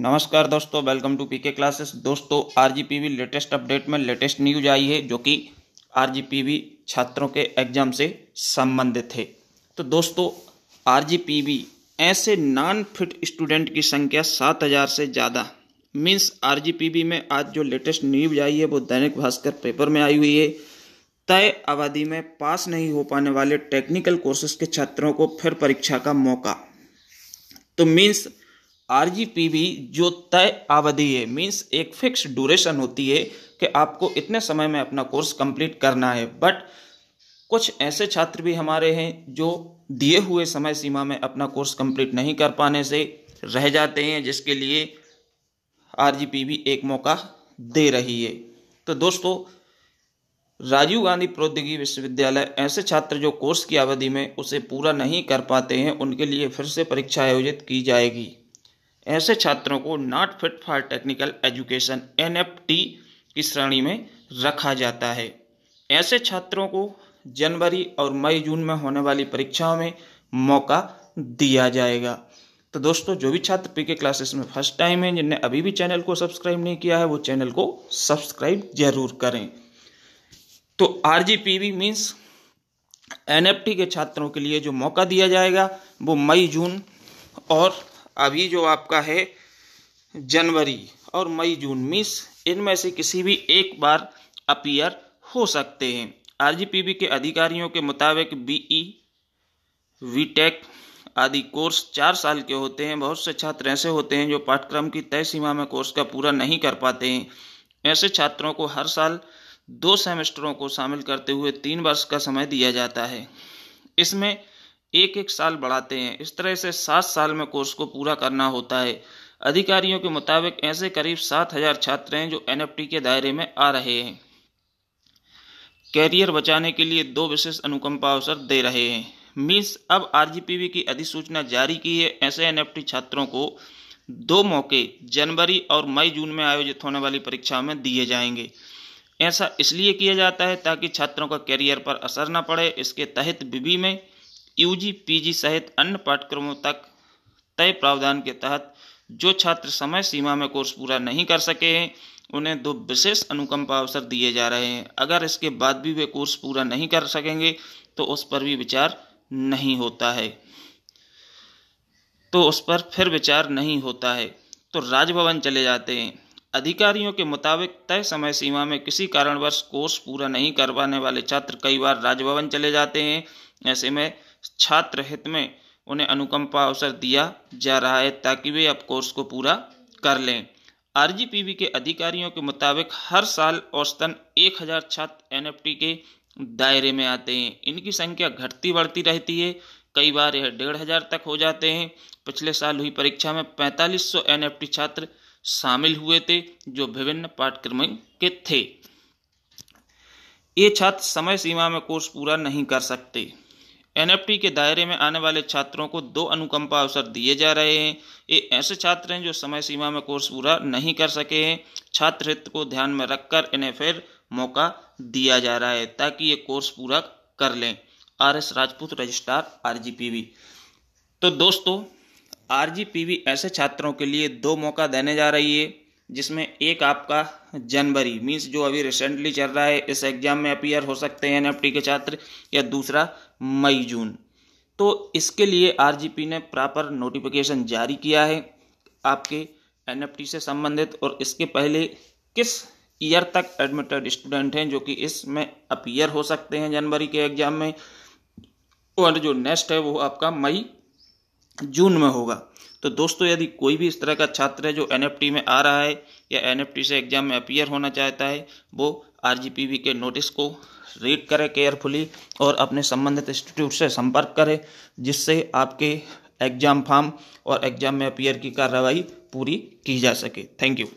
नमस्कार दोस्तों welcome to PK classes दोस्तों आरजीपीवी लेटेस्ट अपडेट में लेटेस्ट न्यूज आई है जो कि आरजीपीवी छात्रों के एग्जाम से संबंधित है तो दोस्तों आरजीपीवी ऐसे नॉन फिट स्टूडेंट की संख्या सात हज़ार से ज़्यादा मीन्स आरजीपीवी में आज जो लेटेस्ट न्यूज आई है वो दैनिक भास्कर पेपर में आई हुई है तय अवधि में पास नहीं हो पाने वाले टेक्निकल कोर्सेस के छात्रों को फिर परीक्षा का मौका तो मीन्स आर जी पी भी जो तय अवधि है मीन्स एक फिक्स ड्यूरेशन होती है कि आपको इतने समय में अपना कोर्स कंप्लीट करना है बट कुछ ऐसे छात्र भी हमारे हैं जो दिए हुए समय सीमा में अपना कोर्स कंप्लीट नहीं कर पाने से रह जाते हैं जिसके लिए आर जी पी भी एक मौका दे रही है तो दोस्तों राजीव गांधी प्रौद्योगिकी विश्वविद्यालय ऐसे छात्र जो कोर्स की अवधि में उसे पूरा नहीं कर पाते हैं उनके लिए फिर से परीक्षा आयोजित की जाएगी ऐसे छात्रों को not fit for technical education एन की श्रेणी में रखा जाता है ऐसे छात्रों को जनवरी और मई जून में होने वाली परीक्षाओं में मौका दिया जाएगा तो दोस्तों जो भी छात्र पी के क्लासेस में फर्स्ट टाइम है जिनने अभी भी चैनल को सब्सक्राइब नहीं किया है वो चैनल को सब्सक्राइब जरूर करें तो R G P V means एन के छात्रों के लिए जो मौका दिया जाएगा वो मई जून और अभी जो आपका है जनवरी और मई जून मीस इनमें से किसी भी एक बार अपीयर हो सकते हैं आरजीपीबी के अधिकारियों के मुताबिक बीई वीटेक e, आदि कोर्स चार साल के होते हैं बहुत से छात्र ऐसे होते हैं जो पाठ्यक्रम की तय सीमा में कोर्स का पूरा नहीं कर पाते हैं ऐसे छात्रों को हर साल दो सेमेस्टरों को शामिल करते हुए तीन वर्ष का समय दिया जाता है इसमें एक एक साल बढ़ाते हैं इस तरह से सात साल में कोर्स को पूरा करना होता है अधिकारियों के मुताबिक ऐसे करीब सात हजार छात्र हैं जो एन के दायरे में आ रहे हैं कैरियर बचाने के लिए दो विशेष अनुकंपा अवसर दे रहे हैं मीस अब आरजीपीवी की अधिसूचना जारी की है ऐसे एन छात्रों को दो मौके जनवरी और मई जून में आयोजित होने वाली परीक्षा में दिए जाएंगे ऐसा इसलिए किया जाता है ताकि छात्रों का करियर पर असर न पड़े इसके तहत बीबी में यूजी पीजी सहित अन्य पाठ्यक्रमों तक तय प्रावधान के तहत जो छात्र समय सीमा में कोर्स पूरा नहीं कर सके हैं उन्हें दो विशेष अनुकंपा अवसर दिए जा रहे हैं अगर इसके बाद भी वे कोर्स पूरा नहीं कर सकेंगे तो उस पर भी विचार नहीं होता है तो उस पर फिर विचार नहीं होता है तो राजभवन चले जाते हैं अधिकारियों के मुताबिक तय समय सीमा में किसी कारणवश कोर्स पूरा नहीं करवाने वाले छात्र कई बार राजभवन चले जाते हैं ऐसे में छात्र हित में उन्हें अनुकंपा अवसर दिया जा रहा है ताकि वे अब कोर्स को पूरा कर लें आर के अधिकारियों के मुताबिक हर साल औसतन एक हज़ार छात्र एन के दायरे में आते हैं इनकी संख्या घटती बढ़ती रहती है कई बार यह डेढ़ हज़ार तक हो जाते हैं पिछले साल हुई परीक्षा में पैंतालीस सौ छात्र शामिल हुए थे जो विभिन्न पाठ्यक्रमों के थे ये छात्र समय सीमा में कोर्स पूरा नहीं कर सकते एनएफटी के दायरे में आने वाले छात्रों को दो अनुकंपा अवसर दिए जा रहे हैं ये ऐसे छात्र हैं जो समय सीमा में कोर्स पूरा नहीं कर सके हैं छात्र हित को ध्यान में रखकर इन्हें फिर मौका दिया जा रहा है ताकि ये कोर्स पूरा कर लें आर एस राजपूत रजिस्ट्रार आर तो दोस्तों आर ऐसे छात्रों के लिए दो मौका देने जा रही है जिसमें एक आपका जनवरी मीन्स जो अभी रिसेंटली चल रहा है इस एग्ज़ाम में अपियर हो सकते हैं एन के छात्र या दूसरा मई जून तो इसके लिए आर ने प्रॉपर नोटिफिकेशन जारी किया है आपके एन से संबंधित और इसके पहले किस ईयर तक एडमिटेड स्टूडेंट हैं जो कि इसमें अपियर हो सकते हैं जनवरी के एग्ज़ाम में और जो नेक्स्ट है वो आपका मई जून में होगा तो दोस्तों यदि कोई भी इस तरह का छात्र है जो एन में आ रहा है या एन से एग्ज़ाम में अपियर होना चाहता है वो आर के नोटिस को रीड करें केयरफुली और अपने संबंधित इंस्टीट्यूट से संपर्क करें जिससे आपके एग्ज़ाम फॉर्म और एग्ज़ाम में अपियर की कार्रवाई पूरी की जा सके थैंक यू